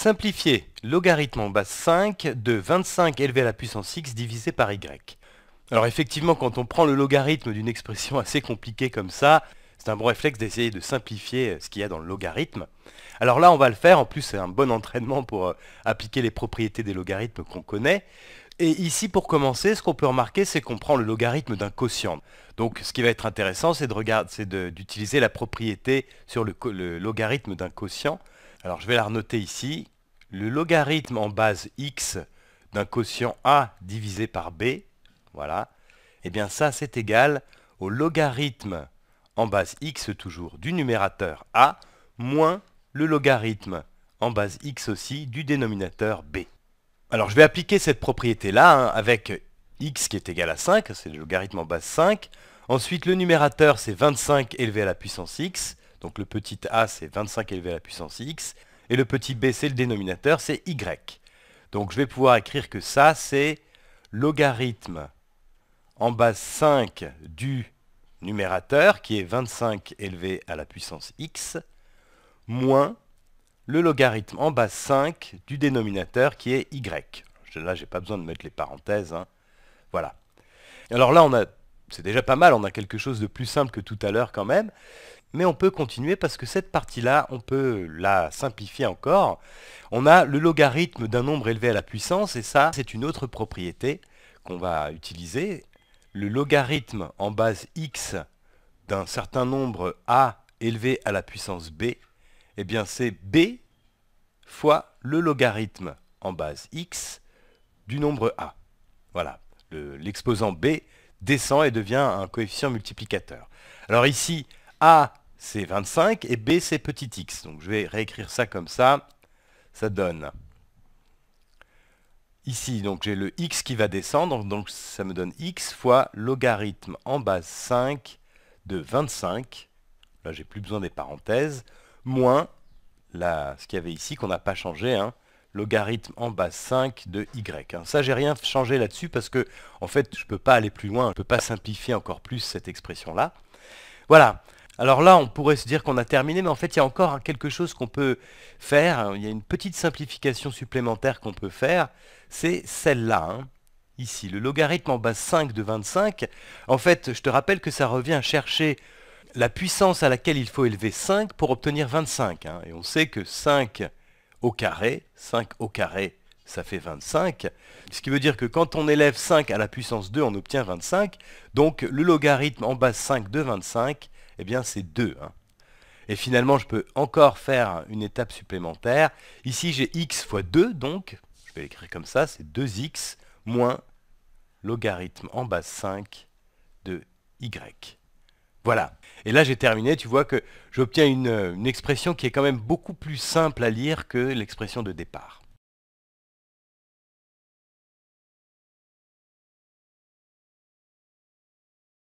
Simplifier logarithme en base 5 de 25 élevé à la puissance x divisé par y. Alors effectivement, quand on prend le logarithme d'une expression assez compliquée comme ça, c'est un bon réflexe d'essayer de simplifier euh, ce qu'il y a dans le logarithme. Alors là, on va le faire. En plus, c'est un bon entraînement pour euh, appliquer les propriétés des logarithmes qu'on connaît. Et ici, pour commencer, ce qu'on peut remarquer, c'est qu'on prend le logarithme d'un quotient. Donc, ce qui va être intéressant, c'est d'utiliser la propriété sur le logarithme d'un quotient alors je vais la renoter ici. Le logarithme en base x d'un quotient a divisé par b, voilà, et eh bien ça c'est égal au logarithme en base x toujours du numérateur a moins le logarithme en base x aussi du dénominateur b. Alors je vais appliquer cette propriété là hein, avec x qui est égal à 5, c'est le logarithme en base 5. Ensuite le numérateur c'est 25 élevé à la puissance x. Donc le petit a, c'est 25 élevé à la puissance x, et le petit b, c'est le dénominateur, c'est y. Donc je vais pouvoir écrire que ça, c'est logarithme en base 5 du numérateur, qui est 25 élevé à la puissance x, moins le logarithme en base 5 du dénominateur, qui est y. Là, je n'ai pas besoin de mettre les parenthèses. Hein. Voilà. Alors là, on a, c'est déjà pas mal, on a quelque chose de plus simple que tout à l'heure quand même mais on peut continuer parce que cette partie-là, on peut la simplifier encore. On a le logarithme d'un nombre élevé à la puissance, et ça, c'est une autre propriété qu'on va utiliser. Le logarithme en base x d'un certain nombre a élevé à la puissance b, eh bien c'est b fois le logarithme en base x du nombre a. Voilà, l'exposant b descend et devient un coefficient multiplicateur. Alors ici, a, c'est 25, et B, c'est petit x. Donc je vais réécrire ça comme ça. Ça donne... Ici, donc j'ai le x qui va descendre, donc ça me donne x fois logarithme en base 5 de 25, là j'ai plus besoin des parenthèses, moins ce qu'il y avait ici qu'on n'a pas changé, hein. logarithme en base 5 de y. Ça, hein. Ça, j'ai rien changé là-dessus parce que, en fait, je ne peux pas aller plus loin, je ne peux pas simplifier encore plus cette expression-là. Voilà, alors là, on pourrait se dire qu'on a terminé, mais en fait, il y a encore quelque chose qu'on peut faire. Il y a une petite simplification supplémentaire qu'on peut faire. C'est celle-là, hein. ici, le logarithme en base 5 de 25. En fait, je te rappelle que ça revient à chercher la puissance à laquelle il faut élever 5 pour obtenir 25. Hein. Et on sait que 5 au carré, 5 au carré, ça fait 25. Ce qui veut dire que quand on élève 5 à la puissance 2, on obtient 25. Donc le logarithme en base 5 de 25, eh bien c'est 2. Hein. Et finalement, je peux encore faire une étape supplémentaire. Ici, j'ai x fois 2, donc, je vais l'écrire comme ça, c'est 2x moins logarithme en base 5 de y. Voilà. Et là, j'ai terminé. Tu vois que j'obtiens une expression qui est quand même beaucoup plus simple à lire que l'expression de départ.